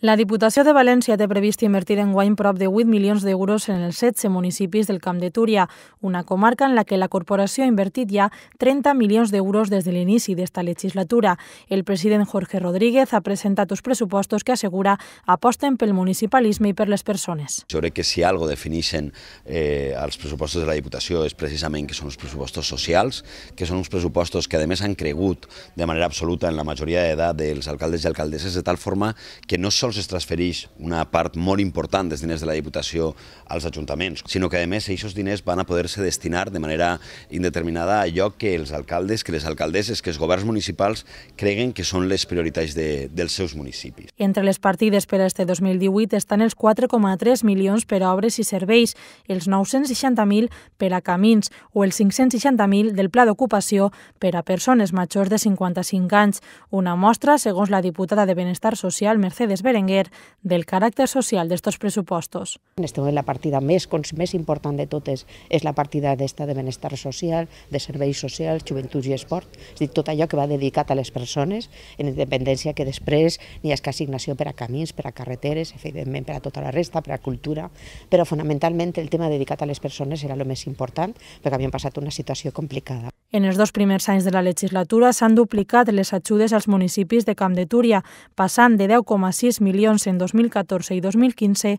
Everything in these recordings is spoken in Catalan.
La Diputació de València té previst invertir en guany prop de 8 milions d'euros en els 16 municipis del Camp de Túria, una comarca en la que la corporació ha invertit ja 30 milions d'euros des de l'inici d'esta legislatura. El president Jorge Rodríguez ha presentat uns pressupostos que assegura aposten pel municipalisme i per les persones. Jo crec que si algo defineixen eh, els pressupostos de la Diputació és precisament que són uns pressupostos socials, que són uns pressupostos que a més han cregut de manera absoluta en la majoria d'edat dels alcaldes i alcaldesses de tal forma que no són sols es transfereix una part molt important dels diners de la Diputació als ajuntaments, sinó que, a més, aquests diners van a poder-se destinar de manera indeterminada a allò que els alcaldes, que les alcaldesses, que els governs municipals creguen que són les prioritats de, dels seus municipis. Entre les partides per a este 2018 estan els 4,3 milions per a obres i serveis, els 960.000 per a camins o els 560.000 del Pla d'Ocupació per a persones majors de 55 anys. Una mostra, segons la diputada de Benestar Social, Mercedes Berenguer, Berenguer del caràcter social d'estos pressupostos. En este moment la partida més, més important de totes és la partida d'esta de benestar social, de serveis socials, joventut i esport, és a dir, tot allò que va dedicat a les persones, en independència que després n'hi ha assignació per a camins, per a carreteres, evidentment per a tota la resta, per a cultura, però fonamentalment el tema dedicat a les persones era el més important perquè havien passat una situació complicada. En els dos primers anys de la legislatura s'han duplicat les ajudes als municipis de Camp de Túria, passant de 10,6 milions en 2014 i 2015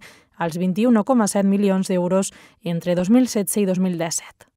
als 21,7 milions d'euros entre 2016 i 2017.